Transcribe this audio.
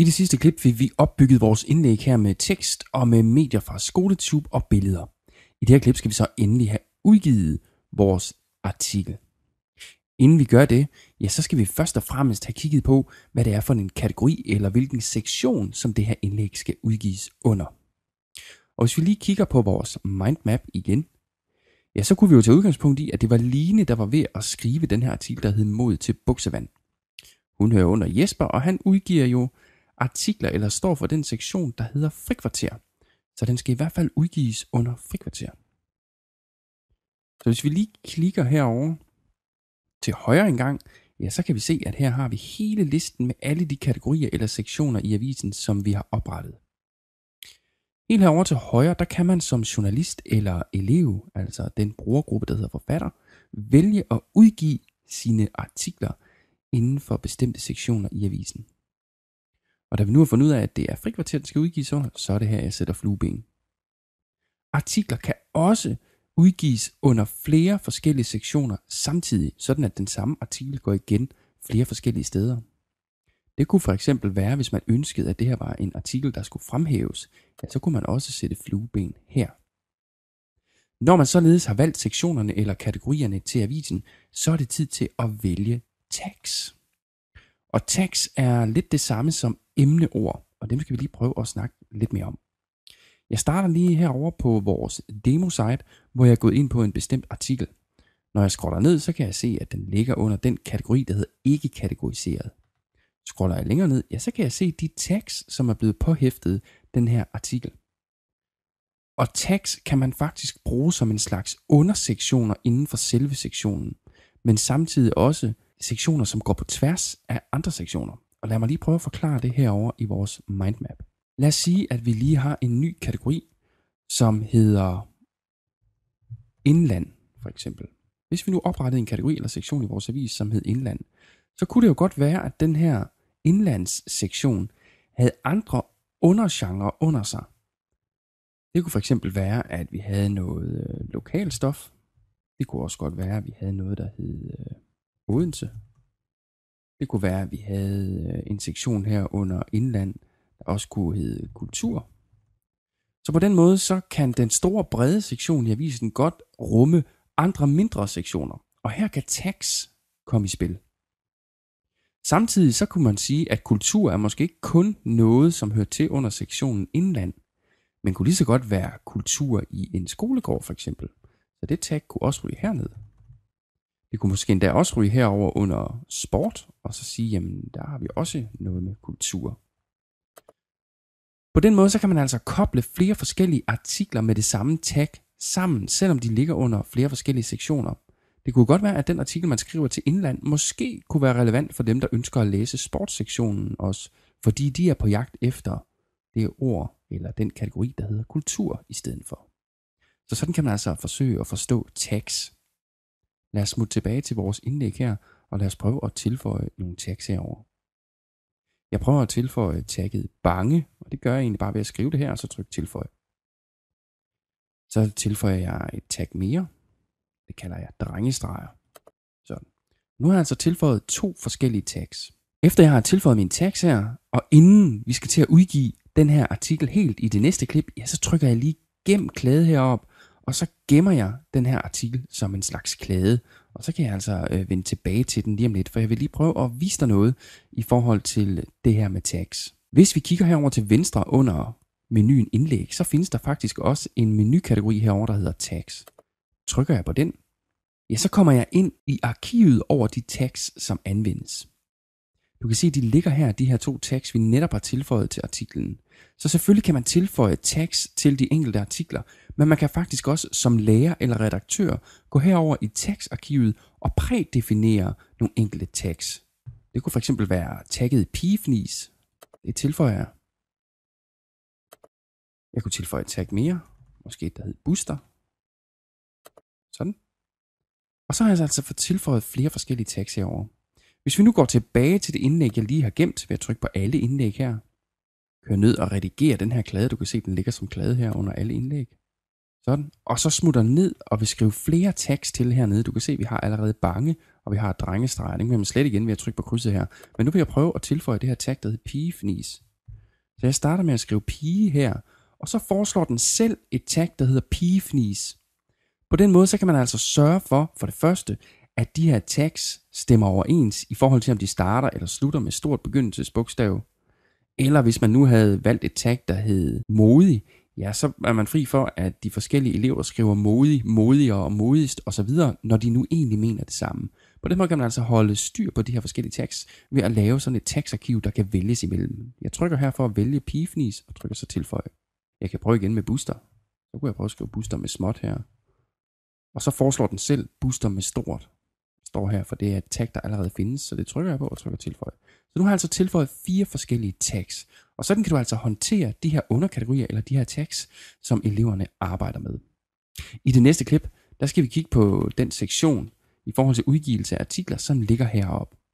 I det sidste klip fik vi opbygget vores indlæg her med tekst og med medier fra SkoleTube og billeder. I det her klip skal vi så endelig have udgivet vores artikel. Inden vi gør det, ja, så skal vi først og fremmest have kigget på, hvad det er for en kategori eller hvilken sektion, som det her indlæg skal udgives under. Og hvis vi lige kigger på vores mindmap igen, ja, så kunne vi jo tage udgangspunkt i, at det var Line, der var ved at skrive den her artikel, der hed Mod til buksevand. Hun hører under Jesper, og han udgiver jo artikler eller står for den sektion, der hedder frikvarter. Så den skal i hvert fald udgives under frikvarter. Så hvis vi lige klikker herover til højre en gang, ja, så kan vi se, at her har vi hele listen med alle de kategorier eller sektioner i avisen, som vi har oprettet. Helt herover til højre, der kan man som journalist eller elev, altså den brugergruppe, der hedder forfatter, vælge at udgive sine artikler inden for bestemte sektioner i avisen. Og da vi nu har fundet ud af, at det er frikvarter, der skal udgives under, så er det her, jeg sætter flueben. Artikler kan også udgives under flere forskellige sektioner samtidig, sådan at den samme artikel går igen flere forskellige steder. Det kunne for eksempel være, hvis man ønskede, at det her var en artikel, der skulle fremhæves, ja, så kunne man også sætte flueben her. Når man således har valgt sektionerne eller kategorierne til avisen, så er det tid til at vælge tags. Og tags er lidt det samme som emneord, og dem skal vi lige prøve at snakke lidt mere om. Jeg starter lige herover på vores demo-site, hvor jeg er gået ind på en bestemt artikel. Når jeg scroller ned, så kan jeg se, at den ligger under den kategori, der hedder ikke kategoriseret. Scroller jeg længere ned, ja, så kan jeg se de tags, som er blevet påhæftet den her artikel. Og tags kan man faktisk bruge som en slags undersektioner inden for selve sektionen, men samtidig også sektioner, som går på tværs af andre sektioner. Og lad mig lige prøve at forklare det herover i vores mindmap. Lad os sige, at vi lige har en ny kategori, som hedder indland, for eksempel. Hvis vi nu oprettede en kategori eller sektion i vores avis, som hed indland, så kunne det jo godt være, at den her indlandssektion havde andre undergenre under sig. Det kunne for eksempel være, at vi havde noget øh, lokalstof. Det kunne også godt være, at vi havde noget, der hed øh, Odense det kunne være, at vi havde øh, en sektion her under indland, der også kunne hedde kultur. Så på den måde, så kan den store brede sektion i avisen godt rumme andre mindre sektioner. Og her kan tax komme i spil. Samtidig så kunne man sige, at kultur er måske ikke kun noget, som hører til under sektionen indland, men kunne lige så godt være kultur i en skolegård for eksempel. Så det tag kunne også ryge hernede. Vi kunne måske endda også ryge herover under sport, og så sige, jamen der har vi også noget med kultur. På den måde så kan man altså koble flere forskellige artikler med det samme tag sammen, selvom de ligger under flere forskellige sektioner. Det kunne godt være, at den artikel, man skriver til Indland, måske kunne være relevant for dem, der ønsker at læse sportssektionen også, fordi de er på jagt efter det ord eller den kategori, der hedder kultur i stedet for. Så sådan kan man altså forsøge at forstå tags Lad os smutte tilbage til vores indlæg her, og lad os prøve at tilføje nogle tags herover. Jeg prøver at tilføje tagget bange, og det gør jeg egentlig bare ved at skrive det her, og så trykke tilføj. Så tilføjer jeg et tag mere. Det kalder jeg drengestreger. Sådan. Nu har jeg altså tilføjet to forskellige tags. Efter jeg har tilføjet min tags her, og inden vi skal til at udgive den her artikel helt i det næste klip, ja, så trykker jeg lige gem klæde herop, og så gemmer jeg den her artikel som en slags klade, og så kan jeg altså øh, vende tilbage til den lige om lidt, for jeg vil lige prøve at vise dig noget i forhold til det her med tags. Hvis vi kigger herover til venstre under menuen indlæg, så findes der faktisk også en menukategori herover der hedder tags. Trykker jeg på den, ja, så kommer jeg ind i arkivet over de tags, som anvendes. Du kan se, at de ligger her, de her to tags, vi netop har tilføjet til artiklen. Så selvfølgelig kan man tilføje tags til de enkelte artikler, men man kan faktisk også som lærer eller redaktør gå herover i tagsarkivet og prædefinere nogle enkelte tags. Det kunne fx være tagget pigefnis. Det tilføjer jeg. Jeg kunne tilføje et tag mere. Måske et, der hedder booster. Sådan. Og så har jeg altså fået tilføjet flere forskellige tags herover. Hvis vi nu går tilbage til det indlæg, jeg lige har gemt ved at trykke på alle indlæg her, kør ned og redigere den her klade. Du kan se, den ligger som klade her under alle indlæg. Sådan. Og så smutter ned og vil skrive flere tags til hernede. Du kan se, at vi har allerede bange, og vi har drengestreger. Den kan man slet igen ved at trykke på krydset her. Men nu vil jeg prøve at tilføje det her tag, der hedder pigefnis. Så jeg starter med at skrive pige her, og så foreslår den selv et tag, der hedder pigefnis. På den måde, så kan man altså sørge for, for det første, at de her tags stemmer overens i forhold til, om de starter eller slutter med stort begyndelsesbogstav. Eller hvis man nu havde valgt et tag, der hed modig, ja, så er man fri for, at de forskellige elever skriver modig, modigere og modigst osv., når de nu egentlig mener det samme. På den måde kan man altså holde styr på de her forskellige tags ved at lave sådan et tagsarkiv, der kan vælges imellem. Jeg trykker her for at vælge pifnis og trykker så tilføje. Jeg kan prøve igen med booster. Så kunne jeg prøve at skrive booster med småt her. Og så foreslår den selv booster med stort står her, for det er et tag, der allerede findes, så det trykker jeg på og trykker tilføj. Så nu har jeg altså tilføjet fire forskellige tags, og sådan kan du altså håndtere de her underkategorier eller de her tags, som eleverne arbejder med. I det næste klip, der skal vi kigge på den sektion i forhold til udgivelse af artikler, som ligger heroppe.